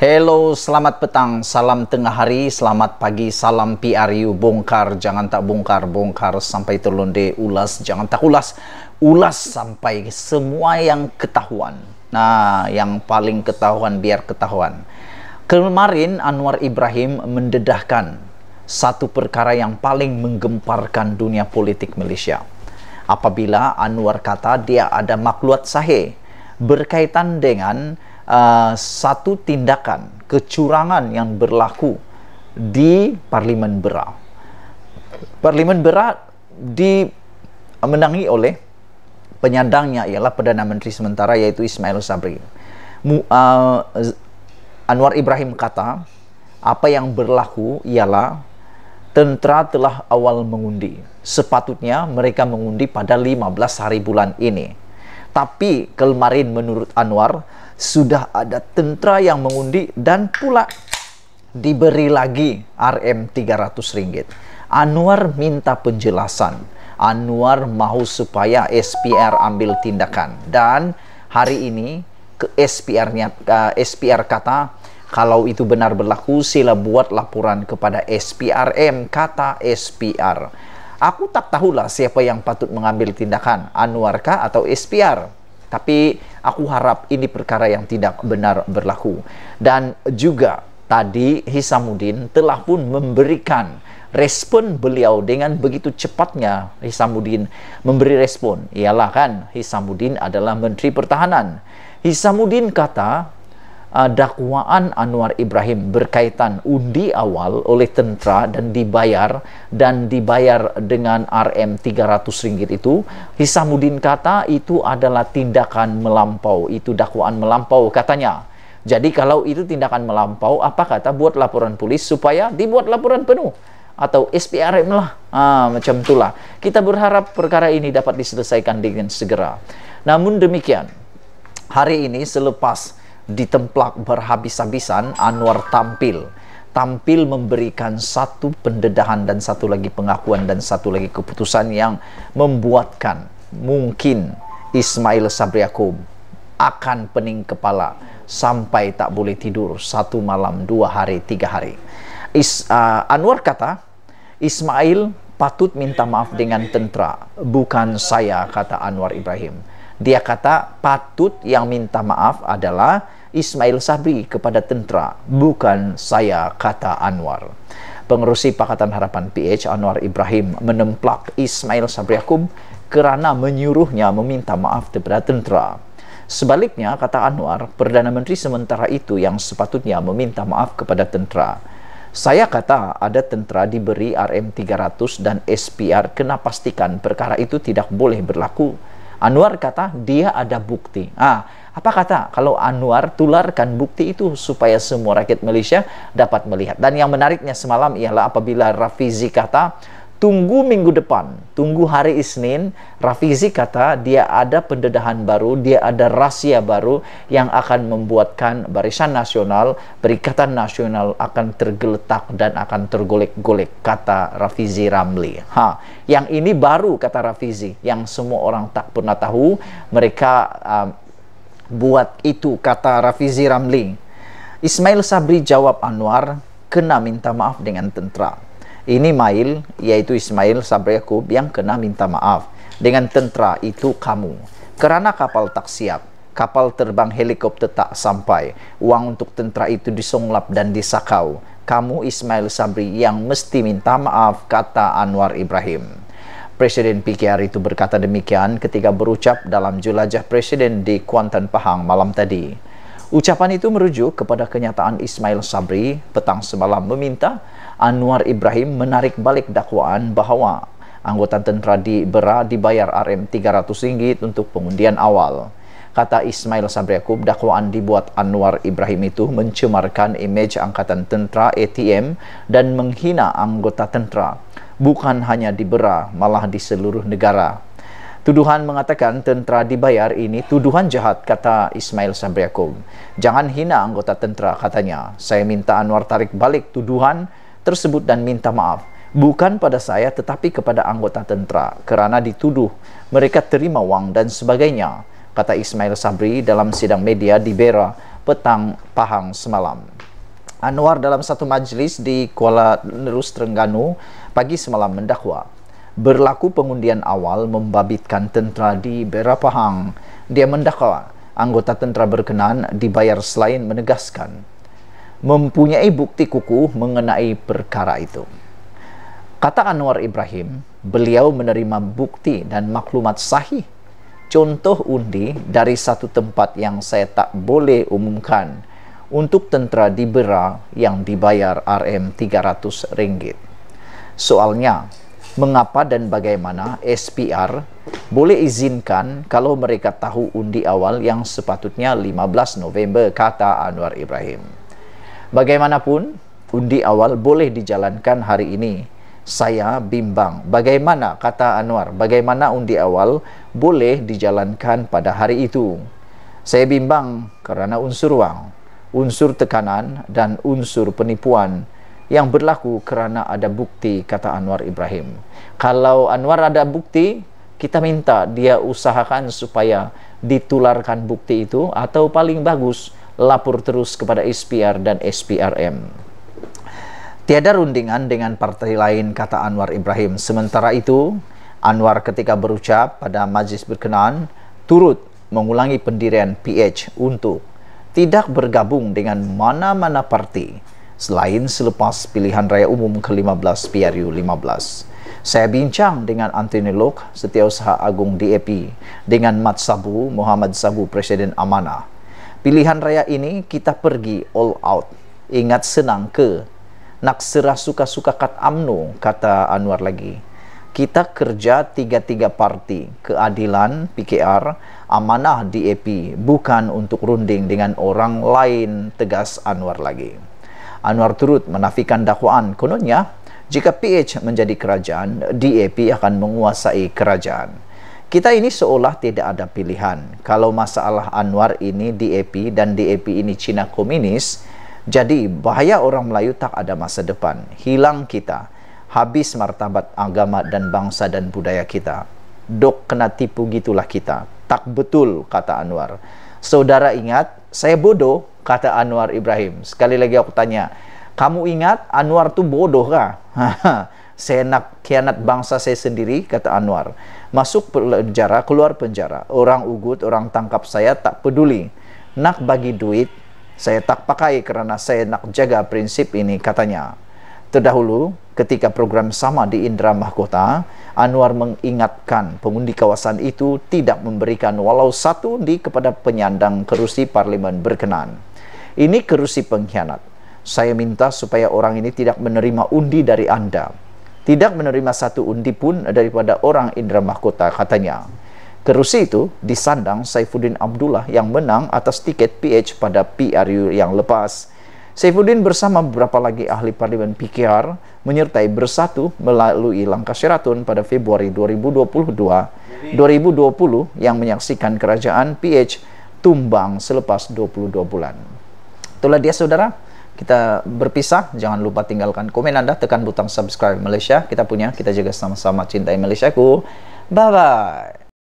Hello, selamat petang, salam tengah hari, selamat pagi, salam PRU, bongkar, jangan tak bongkar, bongkar sampai terlonde, ulas, jangan tak ulas, ulas sampai semua yang ketahuan. Nah, yang paling ketahuan biar ketahuan. Kemarin Anwar Ibrahim mendedahkan satu perkara yang paling menggemparkan dunia politik Malaysia. Apabila Anwar kata dia ada makluat sahih berkaitan dengan Uh, satu tindakan kecurangan yang berlaku di Parlimen Berat. Parlimen Berat dimenangi uh, oleh penyandangnya ialah Perdana Menteri sementara yaitu Ismail Sabri. Mu, uh, Anwar Ibrahim kata, apa yang berlaku ialah tentara telah awal mengundi. Sepatutnya mereka mengundi pada 15 hari bulan ini. Tapi kemarin menurut Anwar, sudah ada tentara yang mengundi dan pula diberi lagi RM 300 ringgit. Anwar minta penjelasan. Anwar mau supaya SPR ambil tindakan dan hari ini ke spr uh, eh, SPR kata kalau itu benar berlaku sila buat laporan kepada SPRM kata SPR. Aku tak tahulah siapa yang patut mengambil tindakan, Anwar kah atau SPR? Tapi aku harap ini perkara yang tidak benar berlaku. Dan juga tadi Hisamuddin telah pun memberikan respon beliau dengan begitu cepatnya Hisamuddin memberi respon. Ialah kan Hisamuddin adalah Menteri Pertahanan. Hisamuddin kata uh, dakwaan Anwar Ibrahim berkaitan undi awal oleh tentara dan dibayar dan dibayar dengan RM 300 ringgit itu Hisamuddin kata itu adalah tindakan melampau itu dakwaan melampau katanya jadi kalau itu tindakan melampau apa kata buat laporan polis supaya dibuat laporan penuh atau SPRM lah ah, macam itulah kita berharap perkara ini dapat diselesaikan dengan segera namun demikian hari ini selepas ditemplak berhabis-habisan, Anwar tampil. Tampil memberikan satu pendedahan dan satu lagi pengakuan dan satu lagi keputusan yang membuatkan mungkin Ismail Sabri Yaakob akan pening kepala sampai tak boleh tidur satu malam, dua hari, tiga hari. Is, uh, Anwar kata, Ismail patut minta maaf dengan tentera, bukan saya, kata Anwar Ibrahim. Dia kata patut yang minta maaf adalah Ismail Sabri kepada tentara, bukan saya kata Anwar. pengurusi Pakatan Harapan PH Anwar Ibrahim menemplak Ismail Sabri akum kerana menyuruhnya meminta maaf kepada tentara. Sebaliknya, kata Anwar, Perdana Menteri sementara itu yang sepatutnya meminta maaf kepada tentara. Saya kata ada tentara diberi RM300 dan SPR kena pastikan perkara itu tidak boleh berlaku Anwar kata dia ada bukti. Ah, apa kata kalau Anwar tularkan bukti itu supaya semua rakyat Malaysia dapat melihat. Dan yang menariknya semalam ialah apabila Rafizi kata tunggu minggu depan, tunggu hari Isnin, Rafizi kata dia ada pendedahan baru, dia ada rahasia baru yang akan membuatkan barisan nasional, perikatan nasional akan tergeletak dan akan tergolek-golek, kata Rafizi Ramli. Ha, yang ini baru kata Rafizi, yang semua orang tak pernah tahu, mereka um, buat itu kata Rafizi Ramli. Ismail Sabri jawab Anwar, kena minta maaf dengan tentera. ini Mail yaitu Ismail sampai Yakub yang kena minta maaf dengan tentara itu kamu kerana kapal tak siap kapal terbang helikopter tak sampai uang untuk tentara itu disonglap dan disakau kamu Ismail Sabri yang mesti minta maaf kata Anwar Ibrahim Presiden PKR itu berkata demikian ketika berucap dalam jelajah Presiden di Kuantan Pahang malam tadi. Ucapan itu merujuk kepada kenyataan Ismail Sabri petang semalam meminta Anwar Ibrahim menarik balik dakwaan bahawa anggota tentera di Bera dibayar RM300 untuk pengundian awal. Kata Ismail Sabri Yaakob, dakwaan dibuat Anwar Ibrahim itu mencemarkan imej angkatan tentera ATM dan menghina anggota tentera. Bukan hanya di Bera, malah di seluruh negara. Tuduhan mengatakan tentera dibayar ini tuduhan jahat, kata Ismail Sabri Yaakob. Jangan hina anggota tentera, katanya. Saya minta Anwar tarik balik tuduhan tersebut dan minta maaf bukan pada saya tetapi kepada anggota tentera kerana dituduh mereka terima wang dan sebagainya kata Ismail Sabri dalam sidang media di Bera petang Pahang semalam Anwar dalam satu majlis di Kuala Nerus Terengganu pagi semalam mendakwa berlaku pengundian awal membabitkan tentera di Bera Pahang dia mendakwa anggota tentera berkenan dibayar selain menegaskan mempunyai bukti kukuh mengenai perkara itu. Kata Anwar Ibrahim, beliau menerima bukti dan maklumat sahih contoh undi dari satu tempat yang saya tak boleh umumkan untuk tentara di Bera yang dibayar RM 300 ringgit. Soalnya, mengapa dan bagaimana SPR boleh izinkan kalau mereka tahu undi awal yang sepatutnya 15 November, kata Anwar Ibrahim. Bagaimanapun, undi awal boleh dijalankan hari ini. Saya bimbang. Bagaimana, kata Anwar, bagaimana undi awal boleh dijalankan pada hari itu? Saya bimbang kerana unsur wang, unsur tekanan dan unsur penipuan yang berlaku kerana ada bukti, kata Anwar Ibrahim. Kalau Anwar ada bukti, kita minta dia usahakan supaya ditularkan bukti itu atau paling bagus, lapor terus kepada SPR dan SPRM. Tiada rundingan dengan partai lain, kata Anwar Ibrahim. Sementara itu, Anwar ketika berucap pada majlis berkenaan, turut mengulangi pendirian PH untuk tidak bergabung dengan mana-mana parti selain selepas pilihan raya umum ke-15 PRU 15. Saya bincang dengan Anthony Lok, Setiausaha Agung DAP, dengan Mat Sabu, Muhammad Sabu, Presiden Amanah, Pilihan raya ini kita pergi all out. Ingat senang ke? Nak serah suka-suka kat UMNO, kata Anwar lagi. Kita kerja tiga-tiga parti, keadilan, PKR, amanah, DAP, bukan untuk runding dengan orang lain, tegas Anwar lagi. Anwar turut menafikan dakwaan kononnya, jika PH menjadi kerajaan, DAP akan menguasai kerajaan kita ini seolah tidak ada pilihan. Kalau masalah Anwar ini DAP dan DAP ini Cina Komunis, jadi bahaya orang Melayu tak ada masa depan. Hilang kita, habis martabat agama dan bangsa dan budaya kita. Dok kena tipu gitulah kita. Tak betul kata Anwar. Saudara ingat, saya bodoh kata Anwar Ibrahim. Sekali lagi aku tanya, kamu ingat Anwar tu bodoh kah? saya nak kianat bangsa saya sendiri, kata Anwar. Masuk penjara, keluar penjara. Orang ugut, orang tangkap saya, tak peduli. Nak bagi duit, saya tak pakai kerana saya nak jaga prinsip ini, katanya. Terdahulu, ketika program sama di Indra Mahkota, Anwar mengingatkan pengundi kawasan itu tidak memberikan walau satu di kepada penyandang kerusi parlimen berkenan. Ini kerusi pengkhianat. Saya minta supaya orang ini tidak menerima undi dari Anda tidak menerima satu undi pun daripada orang Indra Mahkota katanya. Kerusi itu disandang Saifuddin Abdullah yang menang atas tiket PH pada PRU yang lepas. Saifuddin bersama beberapa lagi ahli parlimen PKR menyertai bersatu melalui langkah Sheraton pada Februari 2022 2020 yang menyaksikan kerajaan PH tumbang selepas 22 bulan. Itulah dia saudara kita berpisah. Jangan lupa tinggalkan komen Anda, tekan butang subscribe Malaysia. Kita punya, kita jaga sama-sama cintai Malaysiaku. Bye-bye.